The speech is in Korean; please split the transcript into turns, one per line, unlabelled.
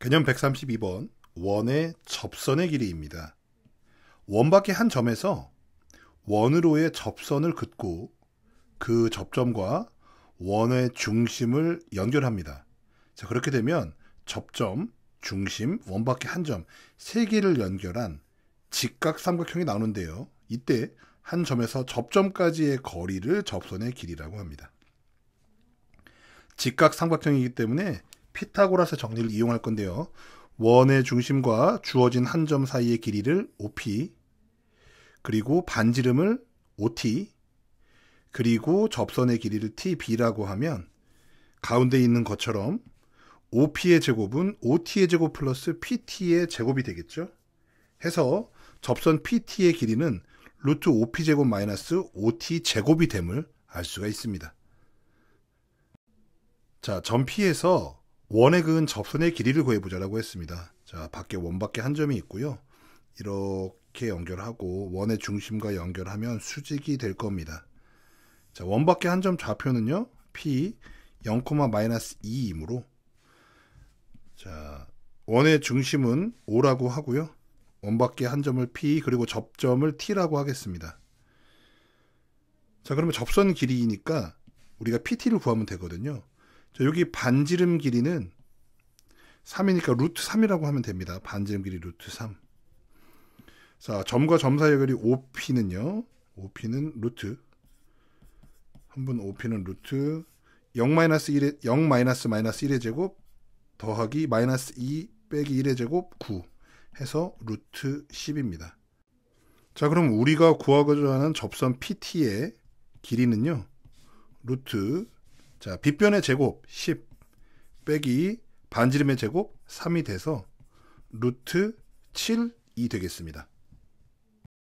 개념 132번 원의 접선의 길이입니다. 원밖에한 점에서 원으로의 접선을 긋고 그 접점과 원의 중심을 연결합니다. 자, 그렇게 되면 접점, 중심, 원밖에한 점, 세 개를 연결한 직각 삼각형이 나오는데요. 이때 한 점에서 접점까지의 거리를 접선의 길이라고 합니다. 직각 삼각형이기 때문에 피타고라스 정리를 이용할 건데요. 원의 중심과 주어진 한 점 사이의 길이를 OP, 그리고 반지름을 OT, 그리고 접선의 길이를 TB라고 하면 가운데 있는 것처럼 OP의 제곱은 OT의 제곱 플러스 PT의 제곱이 되겠죠. 해서 접선 PT의 길이는 루트 OP 제곱 마이너스 OT 제곱이 됨을 알 수가 있습니다. 자, 점 P에서 원에 그은 접선의 길이를 구해보자라고 했습니다. 자, 밖에 원밖에 한 점이 있고요. 이렇게 연결하고 원의 중심과 연결하면 수직이 될 겁니다. 자, 원밖에 한 점 좌표는요. p 0,-2이므로 자, 원의 중심은 o 라고 하고요. 원밖에 한 점을 p 그리고 접점을 t라고 하겠습니다. 자, 그러면 접선 길이니까 우리가 pt를 구하면 되거든요. 자, 여기 반지름 길이는 3이니까 루트 3이라고 하면 됩니다. 반지름 길이 루트 3. 자, 점과 점 사이의 거리 OP는요. OP는 루트. 한분 OP는 루트 0-1의 0-1의 제곱 더하기 마이너스 2 빼기 1의 제곱 9 해서 루트 10입니다. 자, 그럼 우리가 구하고자 하는 접선 PT의 길이는요. 루트 자, 빗변의 제곱 10 빼기 반지름의 제곱 3이 돼서 루트 7이 되겠습니다.